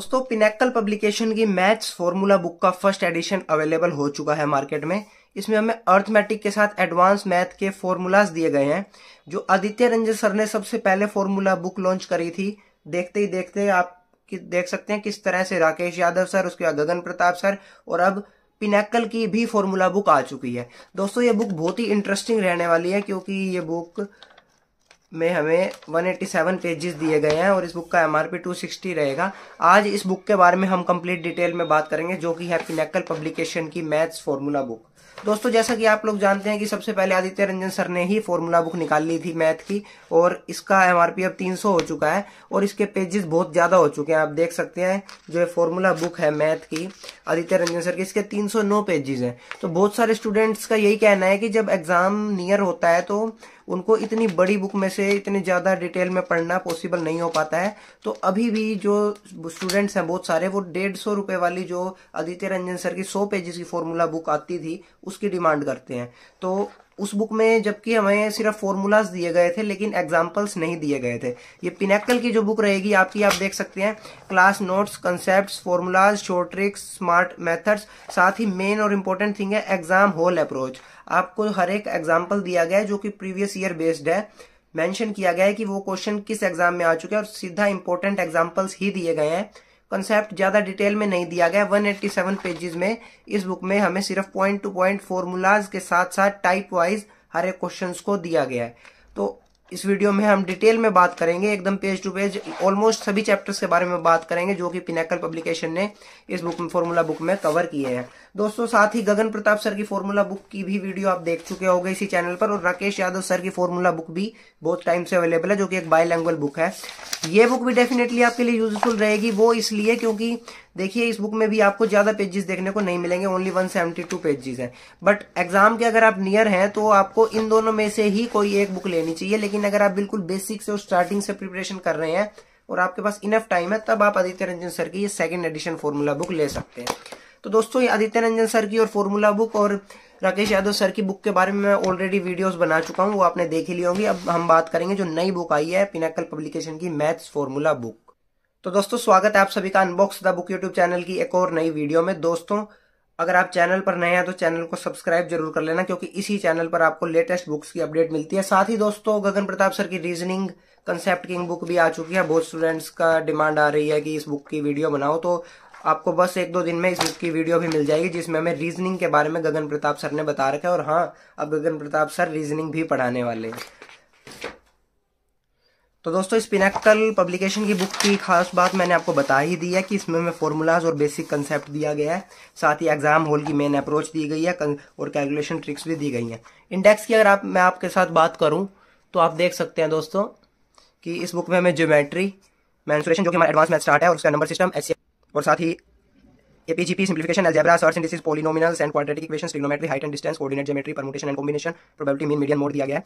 दोस्तों Pinnacle publication की maths formula book का फर्स्ट एडिशन अवेलेबल हो चुका है मार्केट में इसमें हमें अर्थमेटिक के साथ एडवांस मैथ के फॉर्मूलाज दिए गए हैं जो आदित्य रंजन सर ने सबसे पहले फॉर्मूला बुक लॉन्च करी थी देखते ही देखते आप देख सकते हैं किस तरह से राकेश यादव सर उसके बाद गगन प्रताप सर और अब पिनेकल की भी फॉर्मूला बुक आ चुकी है दोस्तों ये बुक बहुत ही इंटरेस्टिंग रहने वाली है क्योंकि ये बुक में हमें 187 पेजेस दिए गए हैं और इस बुक का एमआरपी 260 रहेगा आज इस बुक के बारे में हम कंप्लीट डिटेल में बात करेंगे जो कि है पिनेकल पब्लिकेशन की मैथ्स फॉर्मूला बुक दोस्तों जैसा कि आप लोग जानते हैं कि सबसे पहले आदित्य रंजन सर ने ही फॉर्मूला बुक निकाल ली थी मैथ की और इसका एमआरपी अब 300 हो चुका है और इसके पेजेस बहुत ज़्यादा हो चुके हैं आप देख सकते हैं जो फॉर्मूला बुक है मैथ की आदित्य रंजन सर की इसके 309 पेजेस हैं तो बहुत सारे स्टूडेंट्स का यही कहना है कि जब एग्ज़ाम नियर होता है तो उनको इतनी बड़ी बुक में से इतने ज़्यादा डिटेल में पढ़ना पॉसिबल नहीं हो पाता है तो अभी भी जो स्टूडेंट्स हैं बहुत सारे वो डेढ़ सौ रुपये वाली जो आदित्य रंजन सर की सौ पेजेस की फॉर्मूला बुक आती थी उसकी डिमांड करते हैं तो उस बुक में जबकि हमें सिर्फ फॉर्मूलाज दिए गए थे लेकिन एग्जाम्पल्स नहीं दिए गए थे ये पिनेकल की जो बुक रहेगी आपकी आप देख सकते हैं class notes concept formulas short tricks smart methods साथ ही मेन और इम्पोर्टेंट थिंग है एग्जाम होल अप्रोच आपको हर एक एग्जाम्पल दिया गया है जो कि प्रीवियस ईयर बेस्ड है मेंशन किया गया है कि वो क्वेश्चन किस एग्जाम में आ चुके हैं और सीधा इंपॉर्टेंट एग्जाम्पल्स ही दिए गए हैं कंसेप्ट ज़्यादा डिटेल में नहीं दिया गया 187 पेजेस में इस बुक में हमें सिर्फ पॉइंट टू पॉइंट फॉर्मूलाज के साथ साथ टाइप वाइज हर एक क्वेश्चन को दिया गया है तो इस वीडियो में हम डिटेल में बात करेंगे एकदम पेज टू पेज ऑलमोस्ट सभी चैप्टर्स के बारे में बात करेंगे जो कि पिनेकल पब्लिकेशन ने इस बुक में फॉर्मूला बुक में कवर किए हैं दोस्तों साथ ही गगन प्रताप सर की फॉर्मूला बुक की भी वीडियो आप देख चुके होंगे इसी चैनल पर और राकेश यादव सर की फॉर्मूला बुक भी बहुत टाइम से अवेलेबल है जो कि एक बायलैंग्वेज बुक है ये बुक भी डेफिनेटली आपके लिए यूजफुल रहेगी वो इसलिए क्योंकि देखिए इस बुक में भी आपको ज्यादा पेजेस देखने को नहीं मिलेंगे ओनली 172 पेजेस हैं बट एग्जाम के अगर आप नियर हैं तो आपको इन दोनों में से ही कोई एक बुक लेनी चाहिए लेकिन अगर आप बिल्कुल बेसिक से और स्टार्टिंग से प्रिपरेशन कर रहे हैं और आपके पास इनफ टाइम है तब आप आदित्य रंजन सर की ये सेकेंड एडिशन फॉर्मूला बुक ले सकते हैं तो दोस्तों आदित्य रंजन सर की और फॉर्मूला बुक और राकेश यादव सर की बुक के बारे में मैं ऑलरेडी वीडियोस बना चुका हूँ वो आपने देख ही ली होंगी अब हम बात करेंगे जो नई बुक आई है पिनाकल पब्लिकेशन की मैथ्स फॉर्मूला बुक तो दोस्तों स्वागत है आप सभी का unbox the book YouTube channel की एक और नई वीडियो में दोस्तों अगर आप चैनल पर नए हैं तो चैनल को सब्सक्राइब जरूर कर लेना क्योंकि इसी चैनल पर आपको लेटेस्ट बुक्स की अपडेट मिलती है साथ ही दोस्तों गगन प्रताप सर की रीजनिंग कंसेप्ट किंग बुक भी आ चुकी है बहुत स्टूडेंट्स का डिमांड आ रही है कि इस बुक की वीडियो बनाओ तो आपको बस एक दो दिन में इस बुक की वीडियो भी मिल जाएगी जिसमें हमें रीजनिंग के बारे में गगन प्रताप सर ने बता रखा है और हाँ अब गगन प्रताप सर रीजनिंग भी पढ़ाने वाले हैं तो दोस्तों इस पब्लिकेशन की बुक की खास बात मैंने आपको बता ही दी है कि इसमें में फॉर्मूलाज और बेसिक कंसेप्ट दिया गया है साथ ही एग्जाम हॉल की मेन अप्रोच दी गई है और कैलकुलेशन ट्रिक्स भी दी गई हैं इंडेक्स की अगर आप मैं आपके साथ बात करूं तो आप देख सकते हैं दोस्तों कि इस बुक में हमें ज्योमेट्री मैंसुरेशन जो कि हमारा एडवांस मैथ स्टार्ट है और उसका नंबर सिस्टम एस और साथ ही APGP simplification algebra surds indices polynomials and quadratic equations trigonometry height and distance coordinate geometry permutation and combination probability mean median mode दिया गया है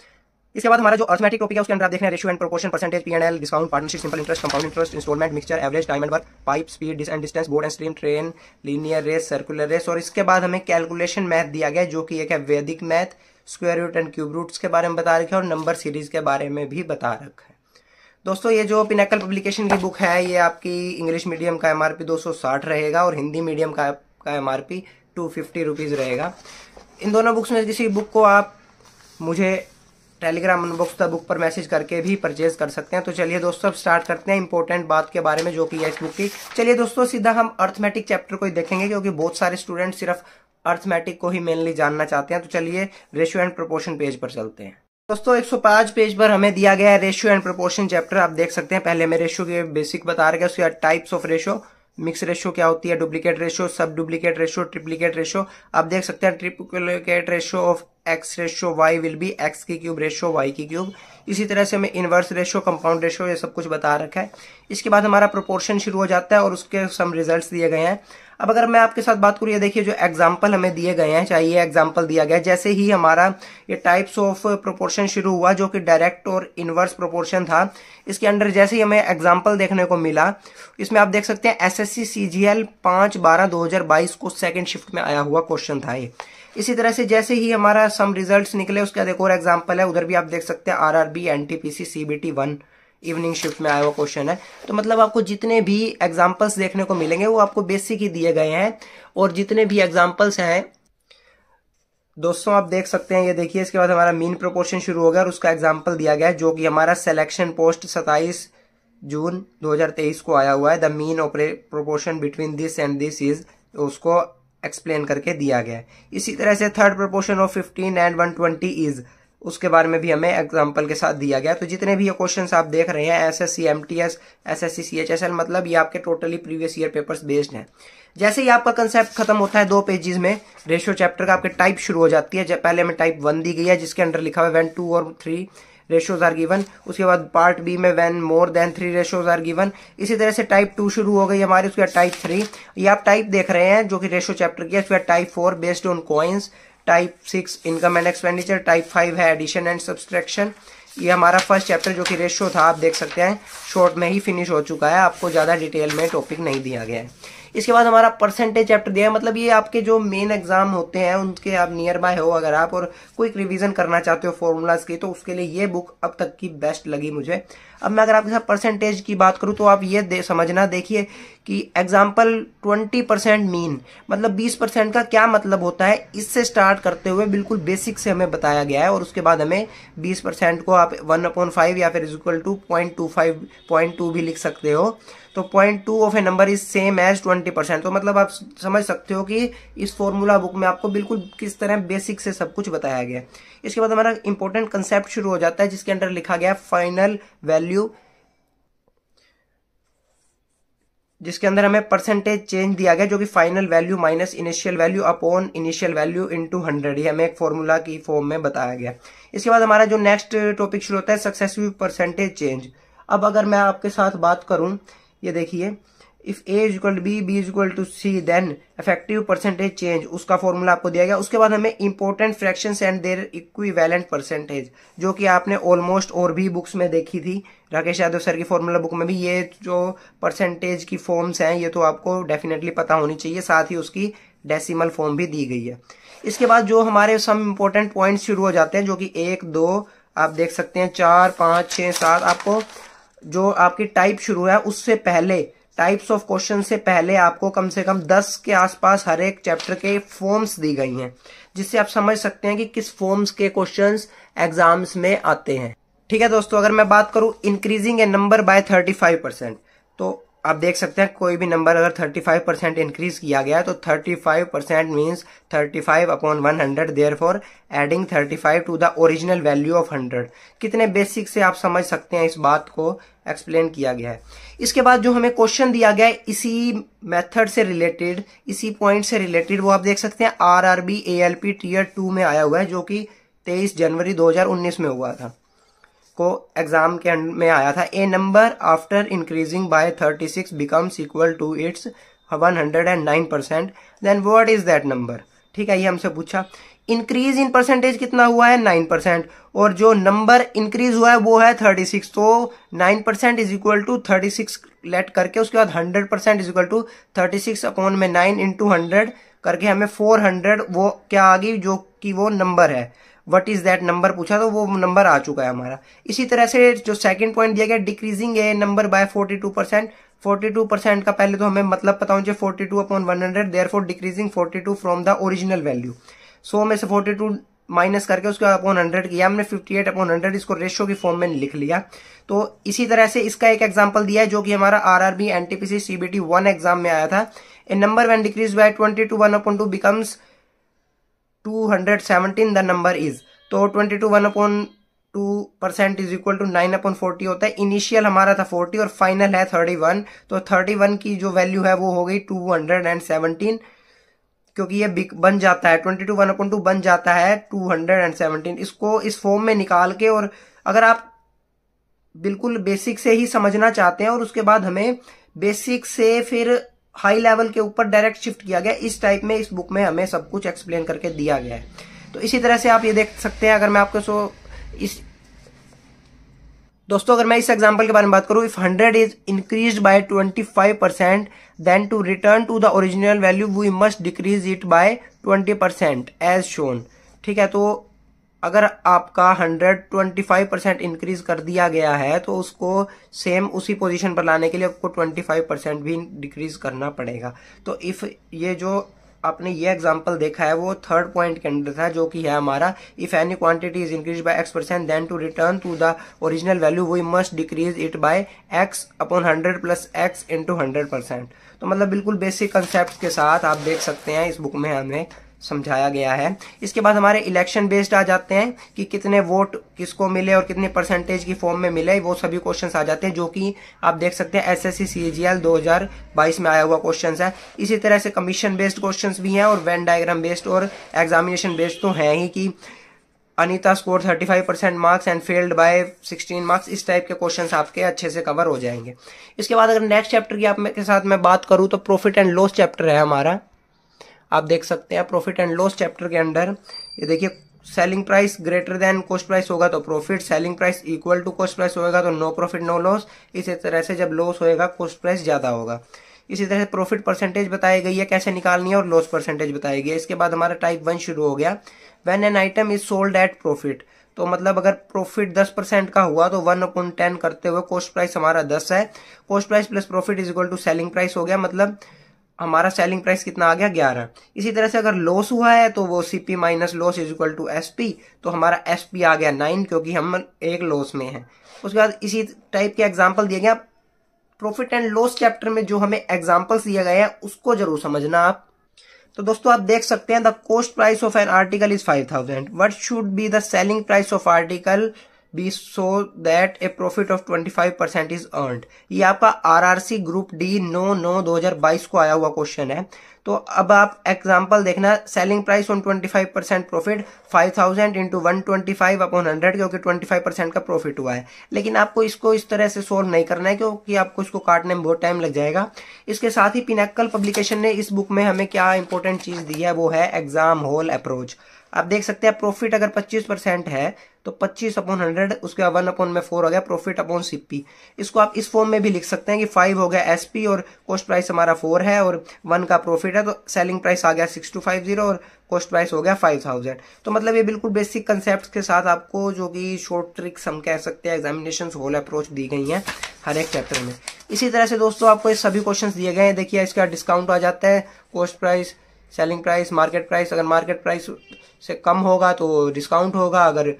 इसके बाद हमारा जो अर्थमेटिक टॉपिक है उसके अंदर आप देखने ratio and proportion percentage P and L discount partnership simple interest compound interest instalment mixture average time and work pipe speed डिस and distance boat and stream train linear race circular race और इसके बाद हमें कैलकुलेशन मैथ दिया गया जो कि एक है Vedic math square root and cube roots के बारे में बता रखे और नंबर सीरीज के बारे में भी बता रखा है दोस्तों ये जो पिनेकल पब्लिकेशन की बुक है ये आपकी इंग्लिश मीडियम का एम आर पी दो सौ साठ रहेगा और हिंदी मीडियम का का M R P two fifty rupees रहेगा इन दोनों बुक्स में किसी बुक को आप मुझे टेलीग्राम अनबॉक्स द बुक पर मैसेज करके भी परचेज कर सकते हैं तो चलिए दोस्तों अब स्टार्ट करते हैं इंपॉर्टेंट बात के बारे में जो कि है इस बुक की चलिए दोस्तों सीधा हम अर्थमेटिक चैप्टर को ही देखेंगे क्योंकि बहुत सारे स्टूडेंट सिर्फ अर्थमेटिक को ही मेनली जानना चाहते हैं तो चलिए रेशियो एंड प्रोपोर्शन पेज पर चलते हैं दोस्तों 105 पेज पर हमें दिया गया है रेशियो एंड प्रोपोर्शन चैप्टर आप देख सकते हैं पहले मैं रेशियो के बेसिक बता रहे उसके बाद types of ratio mix ratio क्या होती है duplicate ratio sub duplicate ratio triplicate ratio आप देख सकते हैं triplicate ratio of x ratio y will be x की क्यूब रेशो वाई की क्यूब इसी तरह से हमें इन्वर्स रेशो कंपाउंड रेशो ये सब कुछ बता रखा है इसके बाद हमारा प्रोपोर्शन शुरू हो जाता है और उसके सम रिजल्ट्स दिए गए हैं अब अगर मैं आपके साथ बात करूँ ये देखिए जो एग्जाम्पल हमें दिए गए हैं चाहिए एग्जाम्पल दिया गया जैसे ही हमारा ये टाइप्स ऑफ प्रोपोर्शन शुरू हुआ जो कि डायरेक्ट और इनवर्स प्रोपोर्शन था इसके अंडर जैसे ही हमें एग्जाम्पल देखने को मिला इसमें आप देख सकते हैं S S C C G L पाँच बारह दो हजार बाईस को सेकेंड शिफ्ट में आया हुआ क्वेश्चन था ये इसी तरह से जैसे ही हमारा सम रिजल्ट निकले उसका एक और एग्जाम्पल है उधर भी आप देख सकते हैं R R B N one evening shift में आया हुआ क्वेश्चन है तो मतलब आपको जितने भी एग्जाम्पल्स देखने को मिलेंगे वो आपको बेसिक ही दिए गए हैं और जितने भी एग्जाम्पल्स हैं दोस्तों आप देख सकते हैं ये देखिए इसके बाद हमारा मीन प्रोपोर्शन शुरू हो गया और उसका एग्जाम्पल दिया गया है जो कि हमारा सिलेक्शन पोस्ट 27 जून 2023 को आया हुआ है द मीन ऑपरे proportion between this and this is उसको एक्सप्लेन करके दिया गया है इसी तरह से third proportion of fifteen and one twenty is उसके बारे में भी हमें एग्जाम्पल के साथ दिया गया तो जितने भी ये क्वेश्चन आप देख रहे हैं S S C M T S S S C C H S L मतलब ये आपके totally previous year paper based हैं जैसे ही आपका कंसेप्ट खत्म होता है दो पेजेस में रेशियो चैप्टर का आपके टाइप शुरू हो जाती है जब पहले में टाइप वन दी गई है जिसके अंडर लिखा हुआ है वन टू और थ्री रेशोज आर गिवन उसके बाद पार्ट बी में when more than three ratios are given इसी तरह से टाइप टू शुरू हो गई हमारी उसके बाद टाइप थ्री ये आप टाइप देख रहे हैं जो कि रेशो चैप्टर की है उसके बाद type four based on coins type six income and expenditure type five है एडिशन एंड सब्सट्रैक्शन ये हमारा फर्स्ट चैप्टर जो कि रेशो था आप देख सकते हैं शॉर्ट में ही फिनिश हो चुका है आपको ज़्यादा डिटेल में टॉपिक नहीं दिया गया है इसके बाद हमारा परसेंटेज चैप्टर दिया है मतलब ये आपके जो मेन एग्जाम होते हैं उनके आप नियर बाय हो अगर आप और क्विक रिविजन करना चाहते हो फॉर्मूलाज की तो उसके लिए ये बुक अब तक की बेस्ट लगी मुझे अब मैं अगर आपके साथ परसेंटेज की बात करूँ तो आप ये दे, समझना देखिए कि एग्जाम्पल ट्वेंटी परसेंट मीन मतलब बीस परसेंट का क्या मतलब होता है इससे स्टार्ट करते हुए बिल्कुल बेसिक से हमें बताया गया है और उसके बाद हमें बीस परसेंट को आप वन अपॉइंट फाइव या फिर is equal to point two five point two भी लिख सकते हो तो point two of a number is same as twenty percent तो मतलब आप समझ सकते हो कि इस फॉर्मूला बुक में आपको बिल्कुल किस तरह बेसिक से सब कुछ बताया गया है इसके बाद हमारा इंपॉर्टेंट कंसेप्ट शुरू हो जाता है जिसके अंडर लिखा गया फाइनल वैल्यू जिसके अंदर हमें परसेंटेज चेंज दिया गया जो कि final value minus initial value upon initial value into hundred ये हमें एक फॉर्मूला की फॉर्म में बताया गया इसके बाद हमारा जो नेक्स्ट टॉपिक शुरू होता है सक्सेसिव परसेंटेज चेंज अब अगर मैं आपके साथ बात करूं ये देखिए if A is equal B B is equal to C then effective percentage change उसका फॉर्मूला आपको दिया गया उसके बाद हमें important fraction and their equivalent percentage जो कि आपने ऑलमोस्ट और भी बुक्स में देखी थी राकेश यादव सर की फॉर्मूला बुक में भी ये जो परसेंटेज की फॉर्म्स हैं ये तो आपको डेफिनेटली पता होनी चाहिए साथ ही उसकी डेसिमल फॉर्म भी दी गई है इसके बाद जो हमारे सम इम्पोर्टेंट पॉइंट शुरू हो जाते हैं जो कि एक दो आप देख सकते हैं चार पाँच छः सात आपको जो आपकी टाइप शुरू है उससे पहले टाइप्स ऑफ क्वेश्चन से पहले आपको कम से कम दस के आसपास हर एक चैप्टर के फॉर्म्स दी गई हैं जिससे आप समझ सकते हैं कि किस फॉर्म्स के क्वेश्चन एग्जाम्स में आते हैं ठीक है दोस्तों अगर मैं बात करूं increasing a number by thirty five percent तो आप देख सकते हैं कोई भी नंबर अगर 35 परसेंट इंक्रीज किया गया तो 35 percent means 35 upon one hundred therefore adding five to the original value of 100 कितने बेसिक से आप समझ सकते हैं इस बात को एक्सप्लेन किया गया है इसके बाद जो हमें क्वेश्चन दिया गया है इसी मेथड से रिलेटेड इसी पॉइंट से रिलेटेड वो आप देख सकते हैं R R B A L P tier two में आया हुआ है जो कि तेईस जनवरी दो में हुआ था को एग्जाम के अंड में आया था a number after increasing by 36 becomes equal to its 109 percent then what is that number ठीक है ये हमसे पूछा इंक्रीज इन परसेंटेज कितना हुआ है नाइन परसेंट और जो नंबर इंक्रीज हुआ है वो है थर्टी सिक्स तो nine percent is equal to thirty six लेट करके उसके बाद hundred percent is equal to thirty six अकाउंट में नाइन इंटू हंड्रेड करके हमें फोर हंड्रेड वो क्या आ गई जो कि वो नंबर है वट इज़ दैट नंबर पूछा तो वो नंबर आ चुका है हमारा इसी तरह से जो सेकंड पॉइंट दिया गया डिक्रीजिंग है number by 42 percent forty two percent का पहले तो हमें मतलब पता होना चाहिए 42 two upon one hundred decreasing forty two from the original value सो में से फोर्टी टू माइनस करके उसके बाद अपॉन हंड्रेड किया हमने फिफ्टी एट अपॉन हंड्रेड इसको रेशियो की फॉर्म में लिख लिया तो इसी तरह से इसका एक एग्जाम्पल दिया है जो कि हमारा R RB NTPC CBT one exam में आया था a number when decrease by twenty two one upon two becomes two hundred seventeen the number is तो twenty two one upon two percent is equal to nine upon forty होता है initial हमारा था forty और final है thirty one तो thirty one की जो वैल्यू है वो हो गई टू हंड्रेड एंड सेवनटीन क्योंकि ये बिक बन जाता है twenty two one upon two बन जाता है टू हंड्रेड एंड सेवनटीन इसको इस फॉर्म में निकाल के और अगर आप बिल्कुल बेसिक से ही समझना चाहते हैं और उसके बाद हमें बेसिक से फिर हाई लेवल के ऊपर डायरेक्ट शिफ्ट किया गया इस टाइप में इस बुक में हमें सब कुछ एक्सप्लेन करके दिया गया है तो इसी तरह से आप ये देख सकते हैं अगर मैं आपको सो इस दोस्तों अगर मैं इस एग्जाम्पल के बारे में बात करूं if 100 is increase by 25 percent then to return to the original value we must decrease it by 20 percent as shown ठीक है तो अगर आपका 125 परसेंट इंक्रीज कर दिया गया है तो उसको सेम उसी पोजीशन पर लाने के लिए आपको 25 परसेंट भी डिक्रीज करना पड़ेगा तो इफ़ ये जो आपने ये एग्जाम्पल देखा है वो थर्ड पॉइंट के अंडर था जो कि है हमारा if any quantity is increase by x percent then to return to the original value we must decrease it by x upon hundred plus x into hundred percent तो मतलब बिल्कुल basic concept के साथ आप देख सकते हैं इस बुक में हमें समझाया गया है इसके बाद हमारे इलेक्शन बेस्ड आ जाते हैं कि कितने वोट किसको मिले और कितने परसेंटेज की फॉर्म में मिले वो सभी क्वेश्चन आ जाते हैं जो कि आप देख सकते हैं S S C C G L दो हजार बाईस में आया हुआ क्वेश्चन है इसी तरह से कमीशन बेस्ड क्वेश्चन भी हैं और वेन डायग्राम बेस्ड और एग्जामिनेशन बेस्ड तो हैं ही कि Anita score 35 percent marks and failed by 16 marks इस टाइप के क्वेश्चंस आपके अच्छे से कवर हो जाएंगे इसके बाद अगर नेक्स्ट चैप्टर की आप के साथ मैं बात करूं तो प्रॉफिट एंड लॉस चैप्टर है हमारा आप देख सकते हैं प्रॉफिट एंड लॉस चैप्टर के अंडर ये देखिए selling price greater than cost price होगा तो profit selling price equal to cost price होगा तो नो प्रॉफिट नो लॉस इसी तरह से जब लॉस होएगा कॉस्ट प्राइस ज़्यादा होगा इसी तरह से प्रॉफिट परसेंटेज बताई गई है कैसे निकालनी है और लॉस परसेंटेज बताई गई है इसके बाद हमारा टाइप वन शुरू हो गया when an item is sold at profit तो मतलब अगर प्रॉफिट दस परसेंट का हुआ तो वन अपॉन टेन करते हुए कॉस्ट प्राइस हमारा दस है cost price plus profit is equal to selling price हो गया मतलब हमारा सेलिंग प्राइस कितना आ गया ग्यारह इसी तरह से अगर लॉस हुआ है तो वो C P minus loss is equal to S तो हमारा एस आ गया नाइन क्योंकि हम एक लॉस में हैं उसके बाद इसी टाइप के एग्जाम्पल दिए गए आप प्रॉफिट एंड लॉस चैप्टर में जो हमें एग्जाम्पल्स दिए गए हैं उसको जरूर समझना आप तो दोस्तों आप देख सकते हैं the cost price of an article is five thousand what should be the selling price of article be so that a profit of 25 percent is earned ये आपका RRC group D no no 2022 को आया हुआ question है तो अब आप example देखना selling price on 25 percent profit 5000 thousand into one twenty five upon hundred क्योंकि 25 परसेंट का प्रॉफिट हुआ है लेकिन आपको इसको इस तरह से सोल्व नहीं करना है क्योंकि आपको इसको काटने में बहुत टाइम लग जाएगा इसके साथ ही पिनाकल पब्लिकेशन ने इस बुक में हमें क्या इंपॉर्टेंट चीज दी है वो है एग्जाम होल अप्रोच आप देख सकते हैं प्रॉफिट अगर 25 परसेंट है तो 25 अपॉन हंड्रेड उसके बाद वन अपॉन में फोर हो गया प्रॉफिट अपॉन सीपी इसको आप इस फॉर्म में भी लिख सकते हैं कि फाइव हो गया एसपी और कॉस्ट प्राइस हमारा फोर है और वन का प्रॉफिट है तो सेलिंग प्राइस आ गया सिक्स टू फाइव जीरो और कॉस्ट प्राइस हो गया फाइव थाउजेंड तो मतलब ये बिल्कुल बेसिक कंसेप्ट के साथ आपको जो कि शॉर्ट ट्रिक्स हम कह सकते हैं एग्जामिनेशन होल अप्रोच दी गई है हर एक चैप्टर में इसी तरह से दोस्तों आपको ये सभी क्वेश्चन दिए गए हैं देखिए इसका डिस्काउंट आ जाता है cost price selling price market price अगर मार्केट प्राइस से कम होगा तो डिस्काउंट होगा अगर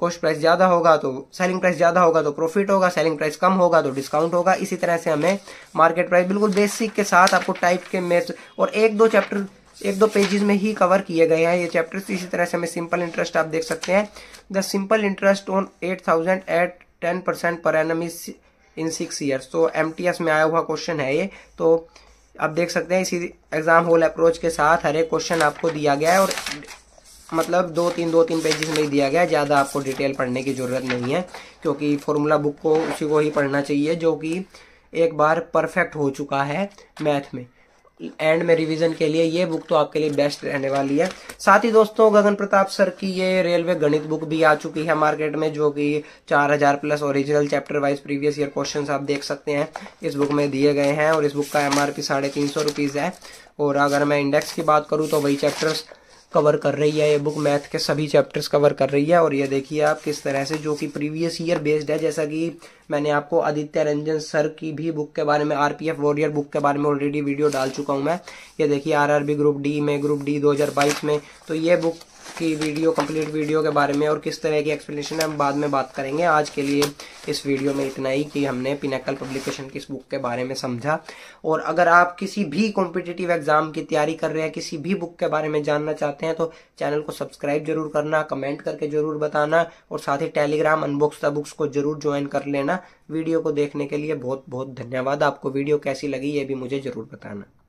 कॉस्ट प्राइस ज़्यादा होगा तो सेलिंग प्राइस ज़्यादा होगा तो प्रॉफिट होगा सेलिंग प्राइस कम होगा तो डिस्काउंट होगा इसी तरह से हमें मार्केट प्राइस बिल्कुल बेसिक के साथ आपको टाइप के मैथ और एक दो चैप्टर एक दो पेजेस में ही कवर किए गए हैं ये चैप्टर इसी तरह से हमें सिंपल इंटरेस्ट आप देख सकते हैं the simple interest on eight thousand at ten percent per annum is in six years तो एम में आया हुआ क्वेश्चन है ये तो आप देख सकते हैं इसी एग्जाम होल अप्रोच के साथ हर एक क्वेश्चन आपको दिया गया है और मतलब दो तीन दो तीन पेजेस में ही दिया गया ज़्यादा आपको डिटेल पढ़ने की ज़रूरत नहीं है क्योंकि फॉर्मूला बुक को उसी को ही पढ़ना चाहिए जो कि एक बार परफेक्ट हो चुका है मैथ में एंड में रिवीजन के लिए ये बुक तो आपके लिए बेस्ट रहने वाली है साथ ही दोस्तों गगन प्रताप सर की ये रेलवे गणित बुक भी आ चुकी है मार्केट में जो कि 4000 plus original chapter wise previous year question आप देख सकते हैं इस बुक में दिए गए हैं और इस बुक का एम आर पी साढ़े तीन सौ रुपीज़ है और अगर मैं इंडेक्स की बात करूँ तो वही चैप्टर्स कवर कर रही है ये बुक मैथ के सभी चैप्टर्स कवर कर रही है और ये देखिए आप किस तरह से जो कि प्रीवियस ईयर बेस्ड है जैसा कि मैंने आपको आदित्य रंजन सर की भी बुक के बारे में आरपीएफ वॉरियर बुक के बारे में ऑलरेडी वीडियो डाल चुका हूँ मैं ये देखिए आरआरबी ग्रुप डी में ग्रुप डी 2022 में तो ये बुक इसकी वीडियो कंप्लीट वीडियो के बारे में और किस तरह की एक्सप्लेनेशन है हम बाद में बात करेंगे आज के लिए इस वीडियो में इतना ही कि हमने पिनाकल पब्लिकेशन की इस बुक के बारे में समझा और अगर आप किसी भी कॉम्पिटिटिव एग्जाम की तैयारी कर रहे हैं किसी भी बुक के बारे में जानना चाहते हैं तो चैनल को सब्सक्राइब जरूर करना कमेंट करके जरूर बताना और साथ ही टेलीग्राम अनबॉक्स द बुक्स को जरूर ज्वाइन कर लेना वीडियो को देखने के लिए बहुत बहुत धन्यवाद आपको वीडियो कैसी लगी ये भी मुझे जरूर बताना